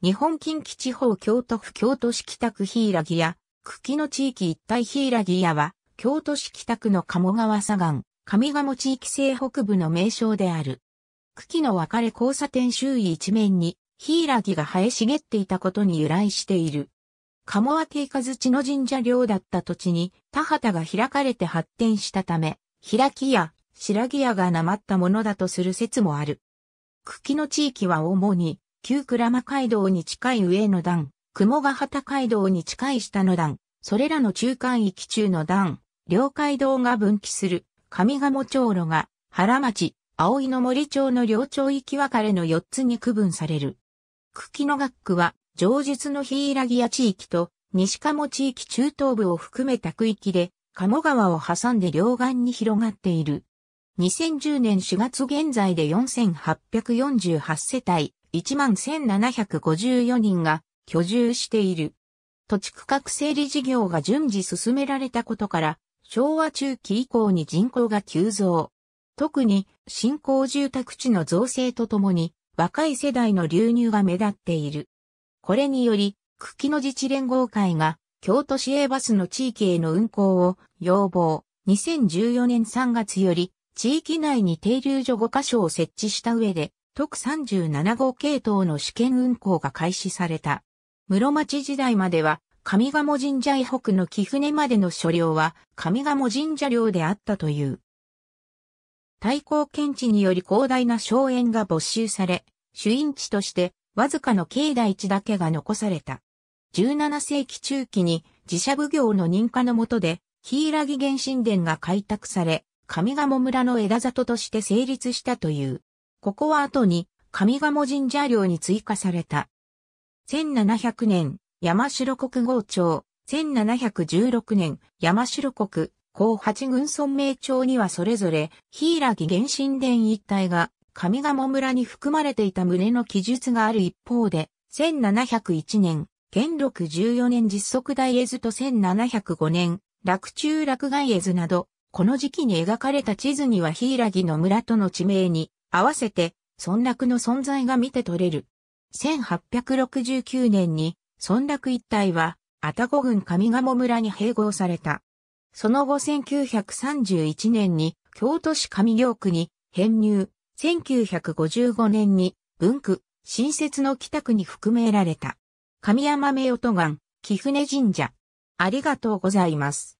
日本近畿地方京都府京都市北区ラギ屋、茎の地域一帯ラギ屋は、京都市北区の鴨川左岸、上鴨地域西北部の名称である。茎の分かれ交差点周囲一面に、ラギが生え茂っていたことに由来している。鴨は景和地の神社領だった土地に田畑が開かれて発展したため、開きや白木屋がなまったものだとする説もある。茎の地域は主に旧倉間街道に近い上の段、雲ヶ畑街道に近い下の段、それらの中間域中の段、両街道が分岐する、上賀茂町路が、原町、葵の森町の両町域分かれの4つに区分される。茎の学区は、上述のギア地域と、西鴨地域中東部を含めた区域で、鴨川を挟んで両岸に広がっている。2010年4月現在で4848世帯、11,754人が居住している。土地区画整理事業が順次進められたことから、昭和中期以降に人口が急増。特に新興住宅地の造成とともに若い世代の流入が目立っている。これにより、茎の自治連合会が京都市営バスの地域への運行を要望。2014年3月より地域内に停留所5カ所を設置した上で特37号系統の試験運行が開始された。室町時代までは、上賀茂神社以北の貴船までの所領は、上賀茂神社領であったという。対抗検地により広大な荘園が没収され、主因地として、わずかの境内地だけが残された。17世紀中期に自社奉行の認可の下で、柊原神殿が開拓され、上賀茂村の枝里として成立したという。ここは後に上賀茂神社領に追加された。1700年、山城国号町、1716年、山城国、後八軍村名町にはそれぞれ、柊原神殿一帯が、上賀茂村に含まれていた旨の記述がある一方で、1701年、元禄14年実測大絵図と1705年、落中落外絵図など、この時期に描かれた地図には柊の村との地名に、合わせて、村落の存在が見て取れる。1869年に、村落一帯は、愛宕郡上賀茂村に併合された。その後1931年に、京都市上京区に編入、1955年に、文区、新設の北区に含められた。上山目音岩、貴船神社。ありがとうございます。